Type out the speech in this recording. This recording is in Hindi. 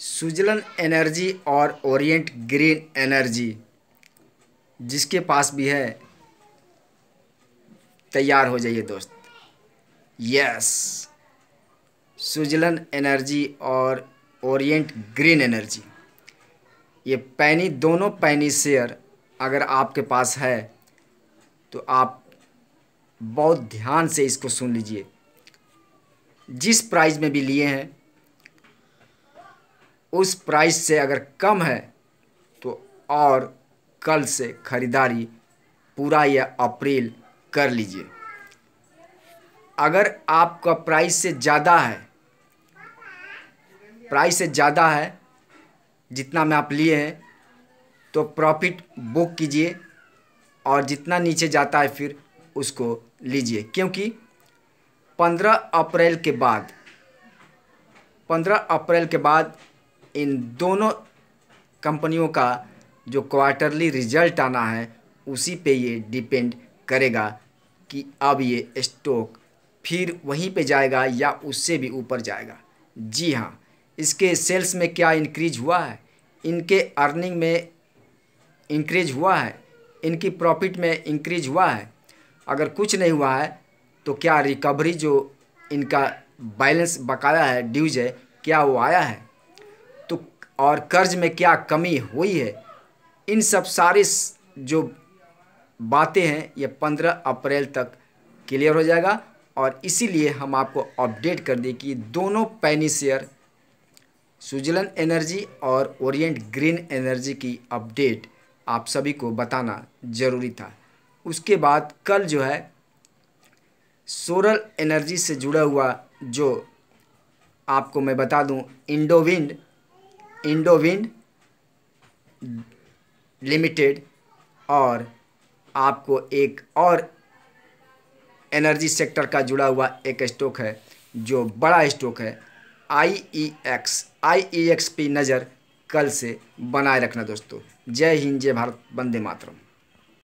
सुजलन एनर्जी और ओरिएंट ग्रीन एनर्जी जिसके पास भी है तैयार हो जाइए दोस्त यस सुजलन एनर्जी और ओरिएंट ग्रीन एनर्जी ये पैनी दोनों पैनी शेयर अगर आपके पास है तो आप बहुत ध्यान से इसको सुन लीजिए जिस प्राइस में भी लिए हैं उस प्राइस से अगर कम है तो और कल से ख़रीदारी पूरा या अप्रैल कर लीजिए अगर आपका प्राइस से ज़्यादा है प्राइस से ज़्यादा है जितना में आप लिए हैं तो प्रॉफिट बुक कीजिए और जितना नीचे जाता है फिर उसको लीजिए क्योंकि पंद्रह अप्रैल के बाद पंद्रह अप्रैल के बाद इन दोनों कंपनियों का जो क्वार्टरली रिजल्ट आना है उसी पे ये डिपेंड करेगा कि अब ये स्टॉक फिर वहीं पे जाएगा या उससे भी ऊपर जाएगा जी हाँ इसके सेल्स में क्या इंक्रीज हुआ है इनके अर्निंग में इंक्रीज हुआ है इनकी प्रॉफिट में इंक्रीज हुआ है अगर कुछ नहीं हुआ है तो क्या रिकवरी जो इनका बैलेंस बकाया है ड्यूज है क्या वो आया है और कर्ज में क्या कमी हुई है इन सब सारी जो बातें हैं ये पंद्रह अप्रैल तक क्लियर हो जाएगा और इसीलिए हम आपको अपडेट कर दें कि दोनों पैनी शेयर एनर्जी और ओरिएंट ग्रीन एनर्जी की अपडेट आप सभी को बताना ज़रूरी था उसके बाद कल जो है सोलर एनर्जी से जुड़ा हुआ जो आपको मैं बता दूं इंडोविंड इंडोविंड लिमिटेड और आपको एक और एनर्जी सेक्टर का जुड़ा हुआ एक स्टॉक है जो बड़ा स्टॉक है I E X I E X P नज़र कल से बनाए रखना दोस्तों जय हिंद जय भारत वंदे मातरम